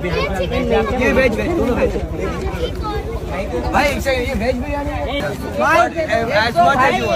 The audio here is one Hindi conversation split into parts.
ये वेज वेज दोनों वेज भाई एक सेकंड ये वेज बिरयानी है as much as you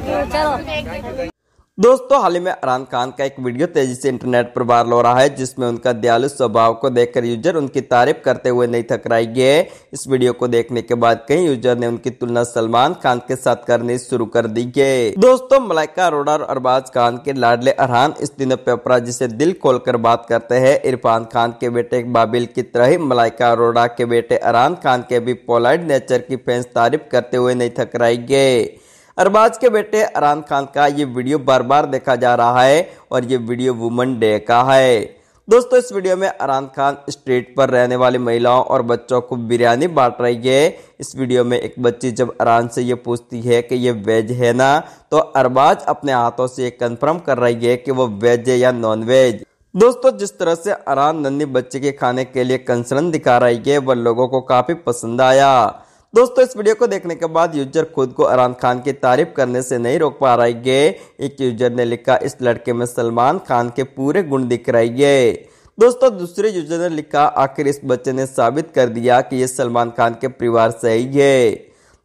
want चलो दोस्तों हाल ही में अरान खान का एक वीडियो तेजी से इंटरनेट पर वायरल हो रहा है जिसमें उनका दयालु स्वभाव को देखकर यूजर उनकी तारीफ करते हुए नहीं थकराई गए इस वीडियो को देखने के बाद कई यूजर ने उनकी तुलना सलमान खान के साथ करनी शुरू कर दी है दोस्तों मलाइका अरोड़ा और अरबाज खान के लाडले अरहान इस दिनों पेपरा जिसे दिल खोल कर बात करते हैं इरफान खान के बेटे बाबिल की तरह ही मलाइका अरोड़ा के बेटे अरहान खान के भी पोलाइट नेचर की फैंस तारीफ करते हुए नहीं थकराई गए अरबाज के बेटे अरान खान का ये वीडियो बार बार देखा जा रहा है और ये वीडियो वुमन डे का है दोस्तों इस वीडियो में अरान खान स्ट्रीट पर रहने वाली महिलाओं और बच्चों को बिरयानी बांट रही है इस वीडियो में एक बच्ची जब अरान से ये पूछती है कि ये वेज है ना तो अरबाज अपने हाथों से ये कंफर्म कर रही है कि वो वेज है या नॉन वेज दोस्तों जिस तरह से अरान नन्नी बच्चे के खाने के लिए कंसर्न दिखा रही है वह लोगों को काफी पसंद आया दोस्तों इस वीडियो को देखने के बाद यूजर खुद को अरान खान की तारीफ करने से नहीं रोक पा रही है एक यूजर ने लिखा इस लड़के में सलमान खान के पूरे गुण दिख रही है दोस्तों दूसरे यूजर ने लिखा आखिर इस बच्चे ने साबित कर दिया कि ये सलमान खान के परिवार से ही है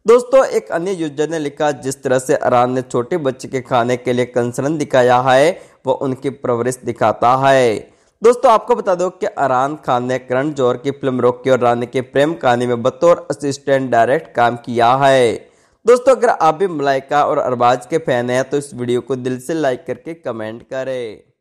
दोस्तों एक अन्य यूजर ने लिखा जिस तरह से अरान ने छोटे बच्चे के खाने के लिए कंसर्न दिखाया है वो उनकी परवरिश दिखाता है दोस्तों आपको बता दो कि अरान खान ने करण जौहर की फिल्म रोकी और रानी के प्रेम कहानी में बतौर असिस्टेंट डायरेक्ट काम किया है दोस्तों अगर आप भी मलाइका और अरबाज के फैन हैं तो इस वीडियो को दिल से लाइक करके कमेंट करें